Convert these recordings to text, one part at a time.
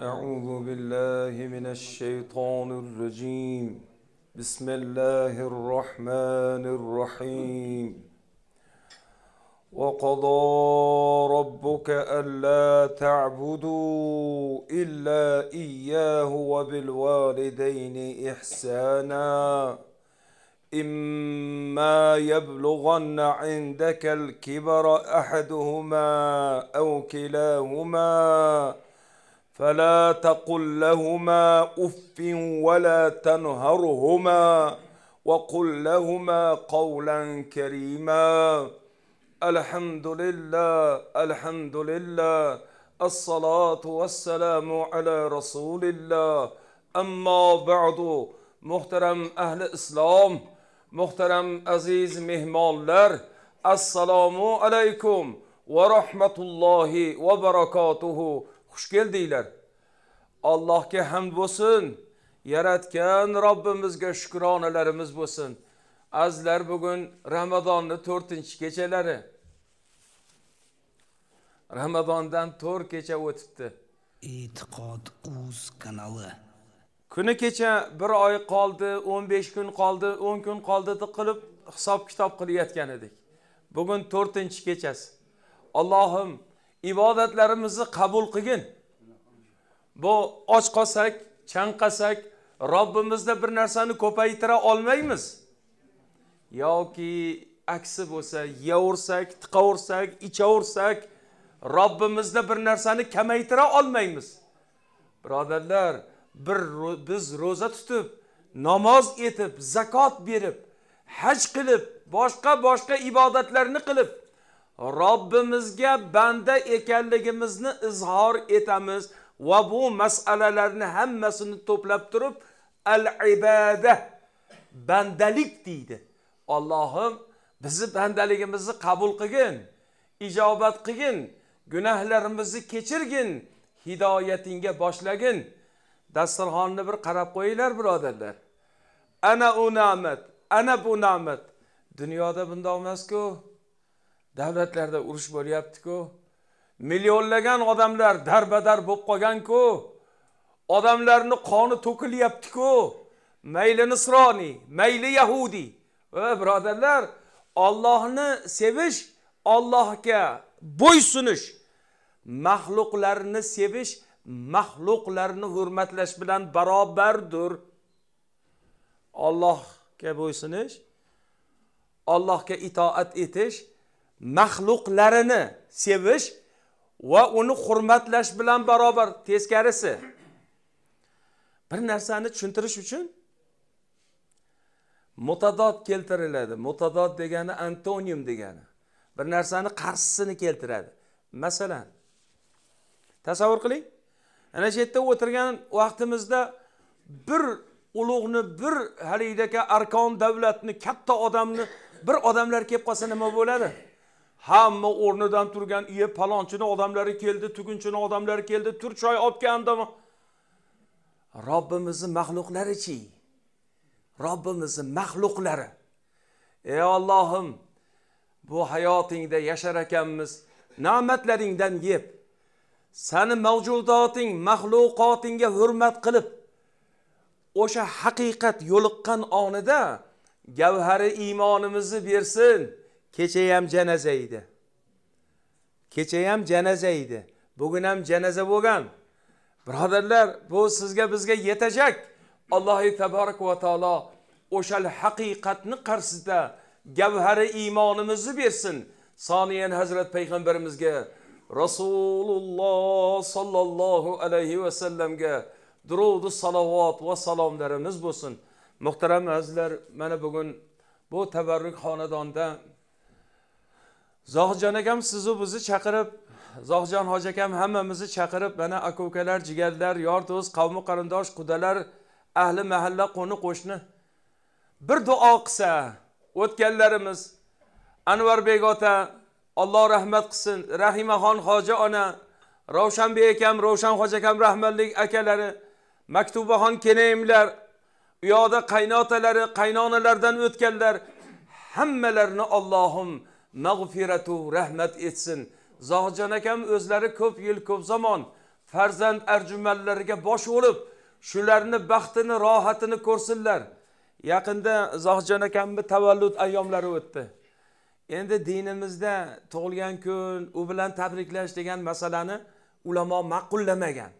أعوذ بالله من الشيطان الرجيم بسم الله الرحمن الرحيم وقضى ربك ألا تعبدوا إلا إياه وبالوالدين إحسانا إما يبلغن عندك الكبر أحدهما أو كلاهما فلا تقل لهما اف ولا تنهرهما وقل لهما قولا كريما الحمد لله الحمد لله الصلاه والسلام على رسول الله اما بعد محترم اهل الاسلام محترم أزيز مهمالر السلام عليكم ورحمه الله وبركاته xush keldinglar allohga hamd bo'lsin yaratgan robbimizga shukronalarimiz bo'lsin azizlar bugun ramazonni to'rtinchi kechalari ramazondan to'rt kecha o'tibdi e'tiqod uz kanali kuni kecha bir oy qoldi o'n besh kun qoldi o'n kun qoldi deb qilib hisob kitob qilayotgan edik bugun to'rtinchi kechasi allohim ibodatlarimizni qabul qilgin bu och qolsak chanqasak robbimizda bir narsani ko'paytira olmaymiz yoki aksi bo'lsa yeyaversak tiqaversak ichaversak robbimizda bir narsani kamaytira olmaymiz birodarlar bir biz ro'za tutib namoz etib zakot berib haj qilib boshqa boshqa ibodatlarni qilib Robbimizga banda ekanligimizni izhor etamiz va bu masalalarni hammasini to'plab turib al ibada bandalik deydi. Allohim bizni bandaligimizni qabul qilgin, ijobat qilgin, gunohlarimizni kechirgin, hidoyatingga boshlagin. Dasturxonni bir qarab qo'yinglar birodarlar. Ana u na'mat ana bu na'mat Dunyoda bundoq emas-ku. davlatlarda urush bo'lyapti-ku. Millionlagan odamlar darbadar bo'lib qolgan-ku. Odamlarning qoni to'kilyapti-ku. Mayli nisroniy, mayli yahudi. Va birodarlar, Allohni sevish, Allohga bo'ysunish, maxluqlarni sevish, maxluqlarni hurmatlash bilan barobardir. Allohga bo'ysunish, Allohga itoat etish maxluqlarini sevish va uni hurmatlash bilan barobar teskarisi bir narsani tushuntirish uchun mutadod keltiriladi mutadod degani antonium degani bir narsani qarshisini keltiradi masalan tasavvur qiling ana shu yerda o'tirgan vaqtimizda bir ulug'ni bir haligidaka arkon davlatni katta odamni bir odamlar kelib qolsa nima bo'ladi hamma o'rnidan turgan iye palonchini odamlari keldi tugunchini odamlari keldi tur choy olib keldimi robbimizni maxluqlarichi robbimizni maxluqlari ey ollohim bu hayotingda yashar ekanmiz ne'matlaringdan yeb sani mavjudoting maxluqotingga hurmat qilib o'sha haqiqat yo'liqqan onida gavhari iymonimizni bersin ham janaza edi ham janaza edi bugun ham janaza bo'lgan birodarlar bu sizga bizga yetajak allohi taborak va taolo o'sha haqiqatni qarshisida gavhari iymonimizni bersin soniyan hazrat payg'ambarimizga rasululloh sollallohu alayhi vasallamga duruvdi salovat va salomlarimiz bo'lsin muhtaram azizlar mana bugun bu tabarruk xonadonda zohidjon akam sizu bizni chaqirib zohidjon hoji akam hammamizni chaqirib mana aka ukalar jigarlar yor do'st qavmi qarindosh qudalar ahli mahalla qo'ni qo'shni bir duo qilsa o'tganlarimiz anvarbek ota alloh rahmat qilsin rahimaxon hoji ona ravshanbek akam hoji akam rahmatlik akalari maktubaxon kelayimlar u yoqda qaynotalari qaynonalardan o'tganlar hammalarini ollohim mag'firatu rahmat etsin zohidjon akam o'zlari ko'p yil ko'p zamon farzand arjumanlariga bosh bo'lib shularni baxtini rohatini ko'rsinlar yaqinda zohidjon akamni tavallud ayyomlari o'tdi endi dinimizda tug'ilgan kun u bilan tabriklash degan masalani ulamo ma'qullamagan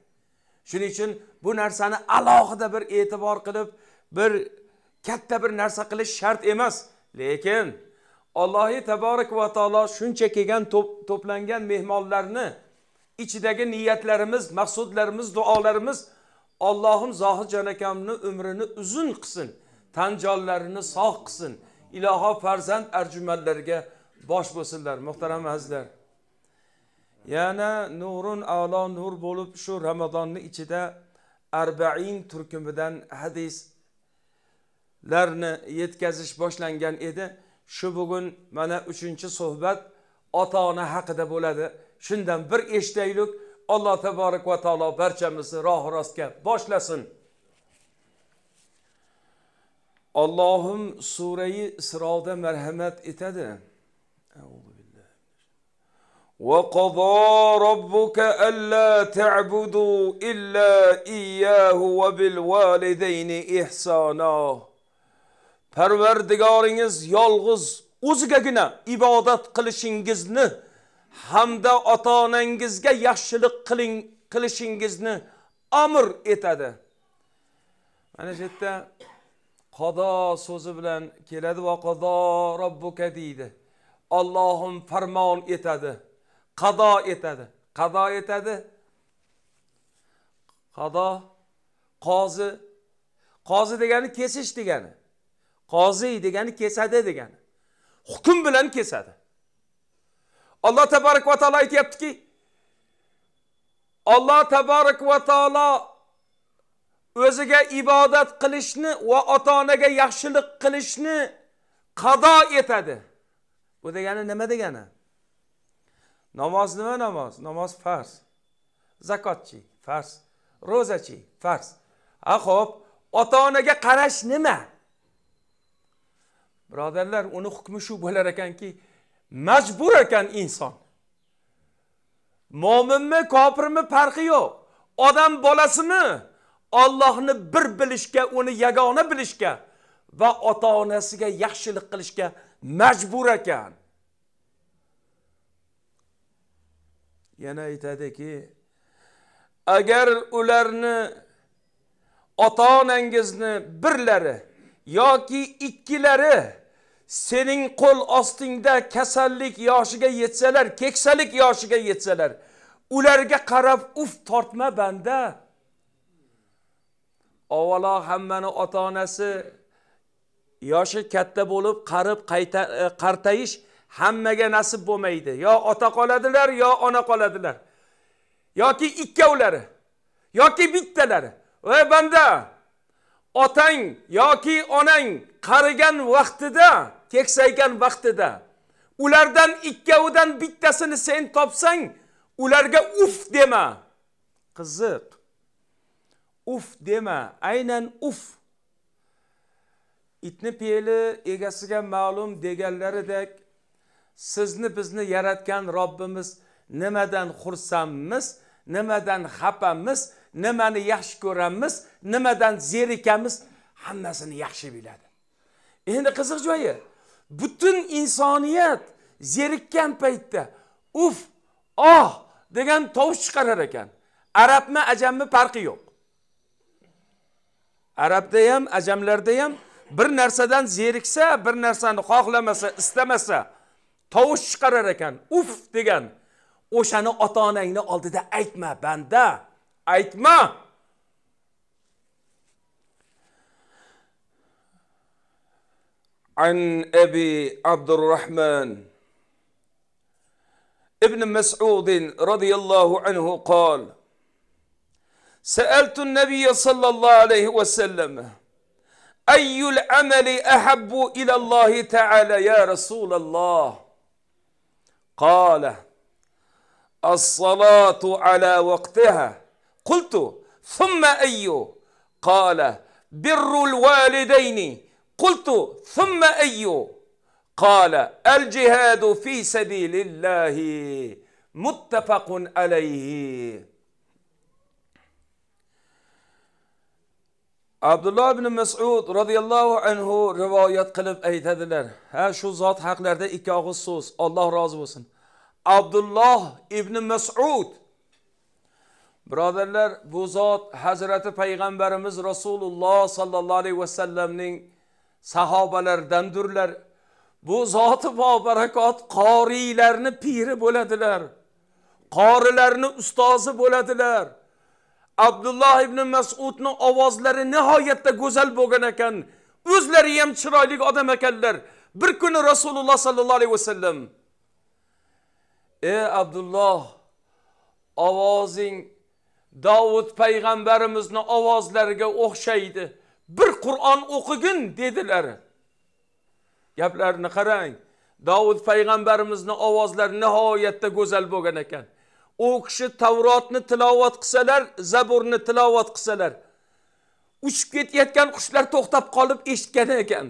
shuning uchun bu narsani alohida bir e'tibor qilib bir katta bir narsa qilish shart emas lekin allohi taborak va taolo shuncha kelgan to'plangan mehmonlarni ichidagi niyatlarimiz maqsudlarimiz duolarimiz allohim zohidjon akamni umrini uzun qilsin tan jonlarini sog' qilsin iloho farzand arjumanlarga bosh bo'lsinlar muhtaram azizlar Yani nurun alo nur bo'lib shu ramazonni ichida erbe'in türkümüden hadislarni yetkazish boshlangan edi shu bugun mana uchinchi suhbat ota ona haqida bo'ladi shundan bir eshitaylik alloh taborak va taolo barchamizni rohi rostga boshlasin allohim surai isroda marhamat etadi وقضى ربك ألا تعبدوا إلا إياه وبالوالدين إحسانا parvardigoringiz yolg'iz o'zigagina ibodat qilishingizni hamda ota onangizga yaxshilik qiling qilishingizni amr etadi mana shu yerda qado so'zi bilan keladi va qado robbuka deydi ollohim farmon etadi qado etadi qado etadi qado qozi qozi degani kesish degani qozi degani kesadi degani hukm bilan kesadi alloh tabarak va taolo aytyaptiki alloh tabarak va taolo o'ziga ibodat qilishni va ota onaga yaxshilik qilishni qado etadi bu degani nima degani namoz nima namoz namoz farz zakotchi farz ro'zachi farz ha ho'p ota onaga qarash nima birodarlar uni hukmi shu bo'lar ekanki majbur ekan inson mo'minmi kofirmi farqi yo'q odam bolasini ollohni bir bilishga uni yagona bilishga va ota onasiga yaxshilik qilishga majbur ekan yana aytadiki agar ularni ota onangizni birlari yoki ikkilari sening qo'l ostingda kasallik yoshiga yetsalar keksalik yoshiga yetsalar ularga qarab uf tortma banda avvalo hammani ota onasi yoshi katta bo'lib qarib e, qartayish hammaga nasib bo'lmaydi yo ota qoladilar yo ona qoladilar yoki ikkovlari yoki bittalari ey banda otang yoki onang qarigan vaqtida keksaygan vaqtida ulardan ikkovidan bittasini sen topsang ularga uf dema qiziq uf dema aynan uf itni peli egasiga ma'lum deganlaridek sizni bizni yaratgan robbimiz nimadan xursandmiz nimadan xafamiz nimani yaxshi ko'ramiz nimadan zerikamiz hammasini yaxshi biladi endi qiziq joyi butun insoniyat zerikkan paytda uf oh degan tovush chiqarar ekan arabmi ajammi farqi yo'q arabda ham ajamlarda ham bir narsadan zeriksa bir narsani xohlamasa istamasa tovush chiqarar ekan uf degan o'shani ota onangni oldida aytma banda aytma عن أبي عبد الرحمن ابن مسعود رضي الله عنه قال سألت النبي صلى الله عليه وسلم أي العمل أحب إلى الله تعالى يا رسول الله قال الصلاة على وقتها قلت ثم أي قال بر الوالدين قلت ثم أي قال الجهاد في سبيل الله متفق عليه عبد الله بن مسعود رضي الله عنه رواية قلب أي تذلر ها شو ذات حق لرده إكاغصوص الله راضي بسن عبد الله بن مسعود برادرلر بو ذات حضرت پیغمبرمز رسول الله صلى الله عليه وسلم نين sahobalardandirlar bu zoti bobarakot qoriylarni piri bo'ladilar qorilarni ustozi bo'ladilar abdulloh ibn masudni ovozlari nihoyatda go'zal bo'lgan ekan o'zlari ham chiroyli odam ekanlar bir kuni rasululloh sollallohu alayhi vasallam ey abdulloh ovozing dovud payg'ambarimizni ovozlariga o'xshaydi bir qur'on o'qigin dedilar gaplarini qarang dovud payg'ambarimizni ovozlari nihoyatda go'zal bo'lgan ekan u kishi tavrotni tilovat qilsalar zaburni tilovat qilsalar uchib ketayotgan qushlar to'xtab qolib eshitgan ekan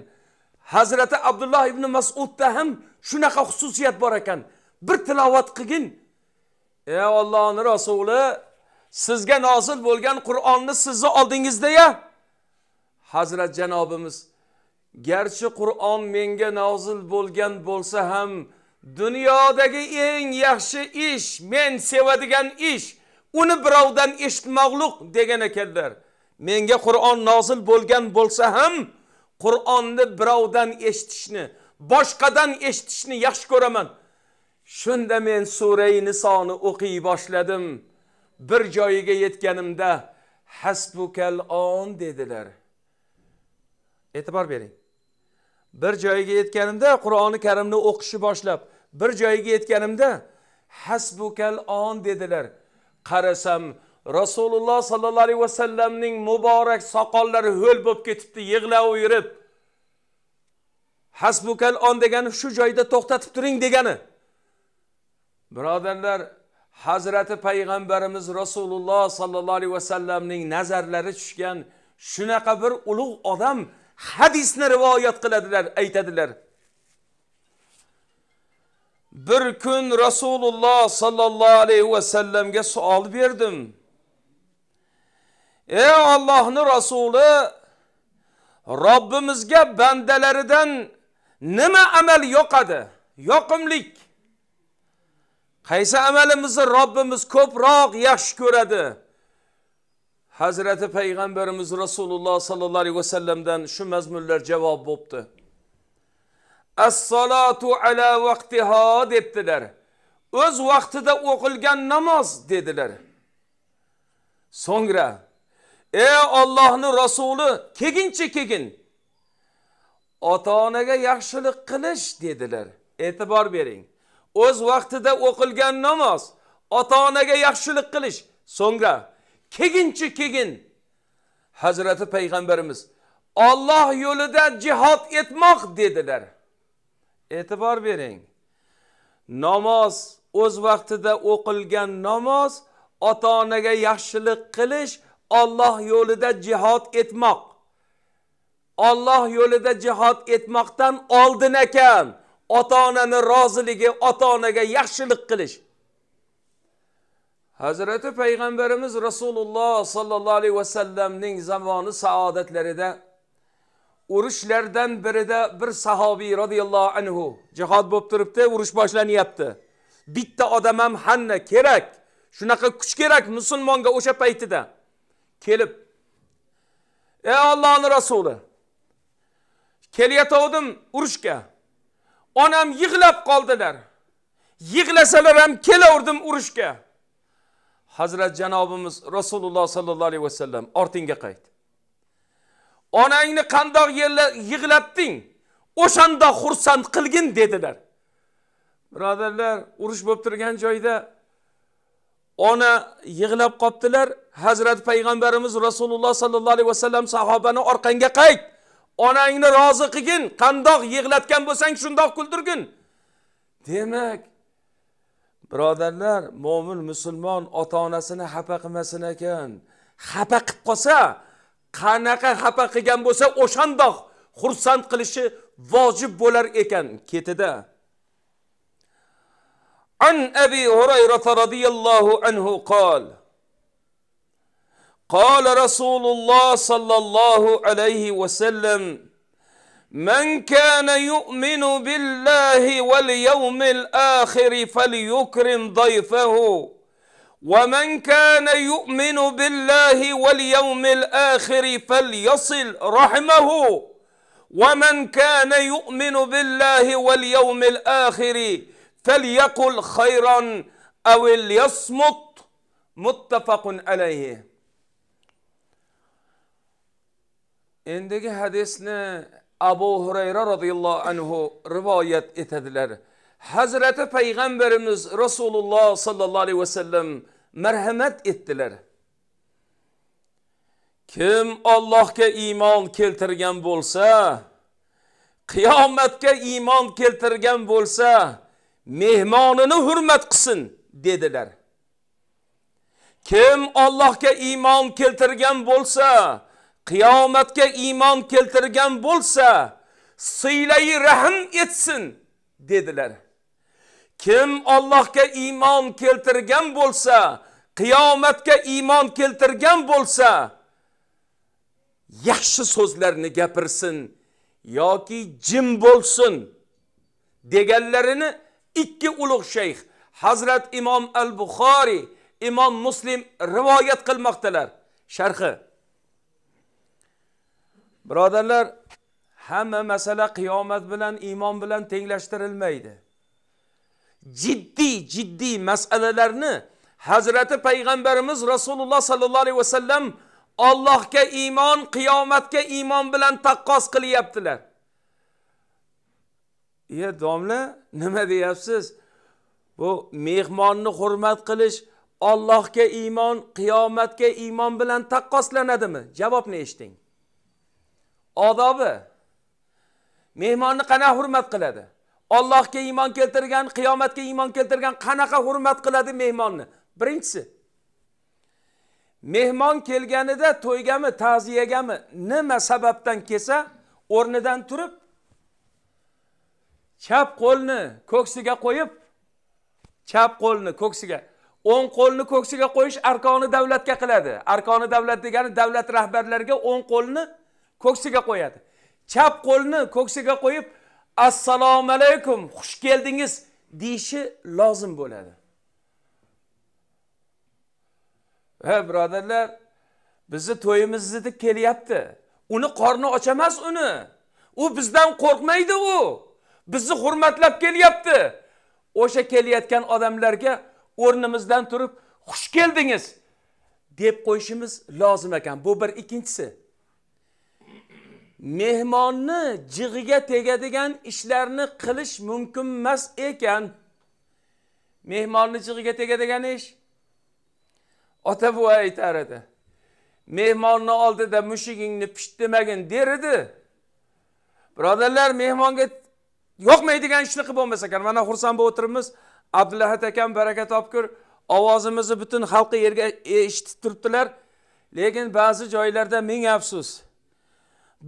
hazrati abdulloh ibn masudda ham shunaqa xususiyat bor ekan bir tilovat qilgin ey ollohni rasuli sizga nozil bo'lgan qur'onni sizni oldingizda ya hazrat janobimiz garchi qur'on menga nozil bo'lgan bo'lsa ham dunyodagi eng yaxshi ish men sevadigan ish uni birovdan eshitmoqliq degan ekanlar menga qur'on nozil bo'lgan bo'lsa ham qur'onni birovdan eshitishni boshqadan eshitishni yaxshi ko'raman shunda men surai nisoni o'qiy boshladim bir joyiga yetganimda hasbukal on dedilar e'tibor bering bir joyiga yetganimda qur'oni karimni o'qishni boshlab bir joyiga yetganimda hasbukal on dedilar qarasam rasululloh sollallohu alayhi vasallamning muborak soqollari ho'l bo'lib ketibdi yig'lab yurib hasbukal on degani shu joyda to'xtatib turing degani birodarlar hazrati payg'ambarimiz rasululloh sollallohu alayhi vasallamning nazarlari tushgan shunaqa bir ulug' odam hadisni rivoyat qiladilar aytadilar bir kun rasululloh sollallohu alayhi vasallamga savol berdim ey Allohning rasuli robbimizga bandalaridan nima amal yoqadi yoqimlik qaysi amalimizni robbimiz ko'proq yaxshi ko'radi Hazreti Peygamberimiz Resulullah sallallahu aleyhi ve sellem'den şu mezmunlar cevap buldu. Es-salatu ala vaktiha dediler. Öz vaktida o'qilgan namoz dediler. So'ngra ey Allohning rasuli keginchi kegin ota onaga yaxshilik qilish dedilar. E'tibor bering. O'z vaqtida o'qilgan namoz ota onaga yaxshilik qilish. So'ngra keginchi kegin hazrati payg'ambarimiz olloh yo'lida jihod etmoq dedilar e'tibor bering namoz o'z vaqtida o'qilgan namoz ota onaga yaxshilik qilish olloh yo'lida jihod etmoq olloh yo'lida jihod etmoqdan oldin ekan ota onani roziligi ota onaga yaxshilik qilish Hazreti Peygamberimiz Resulullah sallallahu aleyhi ve sellem'nin zamanı urushlardan birida bir sahobiy roziyallohu anhu jihod bo'lib turibdi urush boshlanyapti bitta odam ham hanna kerak shunaqa kuch kerak musulmonga o'sha paytida kelib ey ollohni rasuli kelayotgandim urushga onam yig'lab qoldilar yig'lasalar ham kelaverdim urushga hazrat janobimiz rasululloh sollallohu alayhi vasallam ortingga qayt onangni qandoq yig'latding o'shanda xursand qilgin dedilar birodarlar urush bo'lib turgan joyda ona yig'lab qolibdilar hazrat payg'ambarimiz rasululloh sollallohu alayhi vasallam sahobani orqangga qayt onangni rozi qilgin qandoq yig'latgan bo'lsang shundoq kuldirgin demak birodarlar mo'min musulmon ota onasini xafa qilmasin ekan xafa qilib qolsa qanaqa xafa qilgan bo'lsa o'shandoq xursand qilishi vojib bo'lar ekan ketida an abi Hurayra رضي anhu qol qol rasululloh sallallohu alayhi va sallam من كان يؤمن بالله واليوم الآخر فليكرم ضيفه ومن كان يؤمن بالله واليوم الآخر فليصل رحمه ومن كان يؤمن بالله واليوم الآخر فليقل خيرا أو ليصمت متفق عليه endigi hadisni Abu hurayra radıyallahu anhu rivoyat etadilar hazrati payg'ambarimiz rasululloh sallallohu alayhi vasallam marhamat merhamet Kim Allah'ga iymon keltirgan bo'lsa, qiyomatga iymon keltirgan bo'lsa, mehmonini hurmat qilsin dedilar. Kim Allohga iymon keltirgan bo'lsa, qiyomatga iymon keltirgan bo'lsa siylay rahm etsin dedilar kim Allohga iymon keltirgan bo'lsa qiyomatga iymon keltirgan bo'lsa yaxshi so'zlarni gapirsin yoki jim bo'lsin deganlarini ikki ulug' shayx hazrat imom al buxoriy imom muslim rivoyat qilmoqdalar sharhi birodarlar hamma masala qiyomat bilan iymon bilan tenglashtirilmaydi jiddiy jiddiy masalalarni hazrati payg'ambarimiz rasululloh sollallohu alayhi vasallam ollohga iymon qiyomatga iymon bilan taqqos qilyaptilar iye domla nima deyapsiz bu mehmonni hurmat qilish ollohga iymon qiyomatga iymon bilan taqqoslanadimi javobni eshiting odobi mehmonni qanaqa hurmat qiladi ollohga iymon keltirgan qiyomatga iymon keltirgan qanaqa hurmat qiladi mehmonni birinchisi mehmon kelganida to'ygami ta'ziyagami nima sababdan kelsa o'rnidan turib chap qo'lni ko'ksiga qo'yib chap qo'lni ko'ksiga o'ng qo'lni ko'ksiga qo'yish arkoni davlatga qiladi arkoni davlat degani davlat rahbarlariga o'ng qo'lni ko'ksiga qo'yadi chap qo'lni ko'ksiga qo'yib assalomu alaykum xush keldingiz deyishi lozim bo'ladi ha birodarlar bizni to'yimizni kelyapti uni qorni och emas uni u bizdan qo'rqmaydi u bizni hurmatlab kelyapti o'sha kelayotgan odamlarga o'rnimizdan turib xush keldingiz deb qo'yishimiz lozim ekan bu bir ikkinchisi mehmonni jig'iga tegadigan ishlarni qilish mumkin emas ekan mehmonni jig'iga tegadigan ish ota buva aytar edi mehmonni oldida mushugingni pisht demagin der edi birodarlar mehmonga yoqmaydigan ishni qilib bo'lmas ekan mana xursand bo'lib o'tiribmiz abdulahad akam baraka topkur ovozimizni butun xalqi yerga eshitib turibdilar lekin ba'zi joylarda ming afsus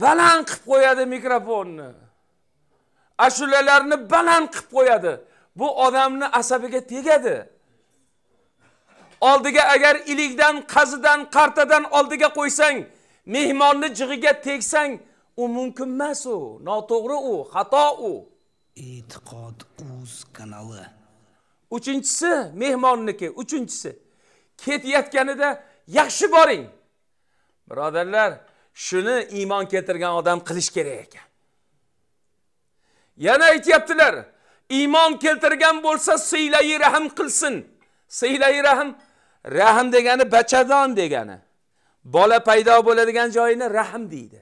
baland qilib qo'yadi mikrofonni ashulalarni baland qilib qo'yadi bu odamni asabiga tegadi oldiga agar ilikdan qazidan qartadan oldiga qo'ysang mehmonni jig'iga tegsang u mumkin emas u noto'g'ri u xato u e'tiqod uz kanali uchinchisi mehmonniki uchinchisi ketayotganida yaxshi boring birodarlar shuni iymon keltirgan odam qilish kerak ekan yana aytyaptilar iymon keltirgan bo'lsa siylayi rahm qilsin siylayi rahm rahm degani bachadon degani bola paydo bo'ladigan joyini rahm deydi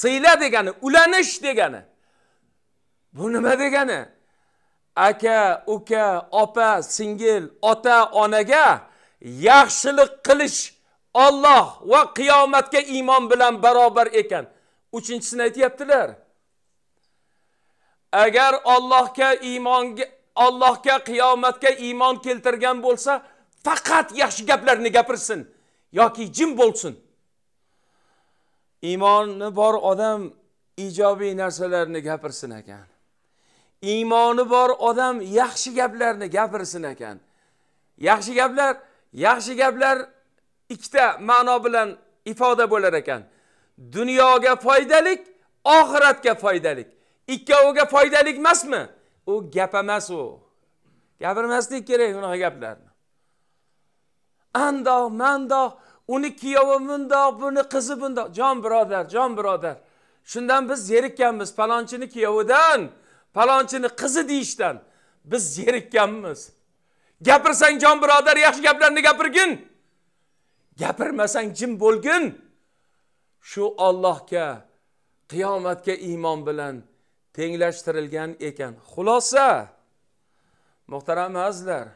siyla degani ulanish degani bu nima degani aka uka opa singil ota onaga yaxshilik qilish Alloh va qiyomatga iymon bilan barobar ekan. Uchinchisini aytayaptilar. Agar Allohga iymonga Allohga qiyomatga iymon keltirgan bo'lsa, faqat yaxshi gaplarni gapirsin yoki jim bo'lsin. Iymoni bor odam ijobiy narsalarni gapirsin ekan. Iymoni bor odam yaxshi gaplarni gapirsin ekan. Yaxshi gaplar, yaxshi gaplar ikkita ma'no bilan ifoda bo'lar ekan dunyoga foydalik oxiratga foydalik ikkoviga foydalik emasmi u gap emas u gapirmaslik kerak bunaqa gaplarni andoq mandoq uni kuyovi mundoq buni qizi bundoq jon birodar jon birodar shundan biz zerikkanmiz palonchini kuyovidan palonchini qizi deyishdan biz zerikkanmiz gapirsang jon birodar yaxshi gaplarni gapirgin gapirmasang jim bo'lgin shu Allohga qiyomatga iymon bilan tenglashtirilgan ekan xulosa muhtaram azizlar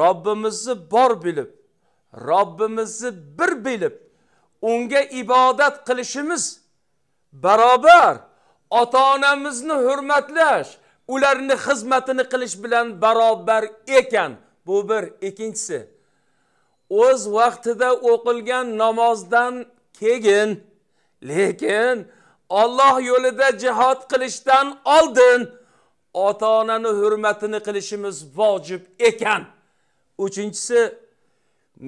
robbimizni bor bilib robbimizni bir bilib unga ibodat qilishimiz barobar ota onamizni hurmatlash ularni xizmatini qilish bilan barobar ekan bu bir ikkinchisi o'z vaqtida o'qilgan namozdan keyin lekin Alloh yo'lida jihad qilishdan oldin ota onani hurmatini qilishimiz vojib ekan. Uchinchisi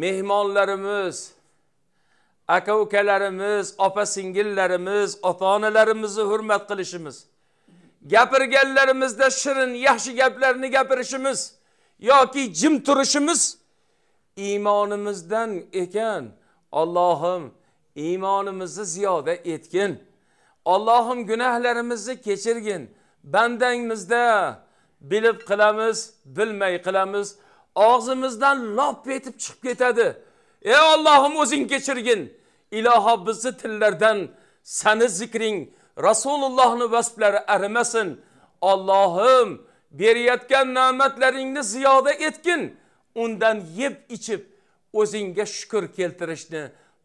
mehmonlarimiz, aka ukalarimiz, opa singillarimiz, ota-onalarimizni hurmat qilishimiz. Gapirganlarimizda shirin, yaxshi gaplarni gapirishimiz yoki jim turishimiz iymonimizdan ekan Allohim iymonimizni ziyoda etgin Allohim gunohlarimizni kechirgin bandangmizda bilib qilamiz bilmay qilamiz og'zimizdan lop etib chiqib ketadi ey Allohim o'zing kechirgin iloho bizni tillardan sani zikring rasulullohni vasflari arimasin Allohim berayotgan ne'matlaringni ziyoda etgin undan yeb ichib o'zingga shukur keltirishni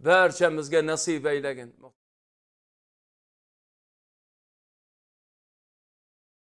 barchamizga nasib aylagin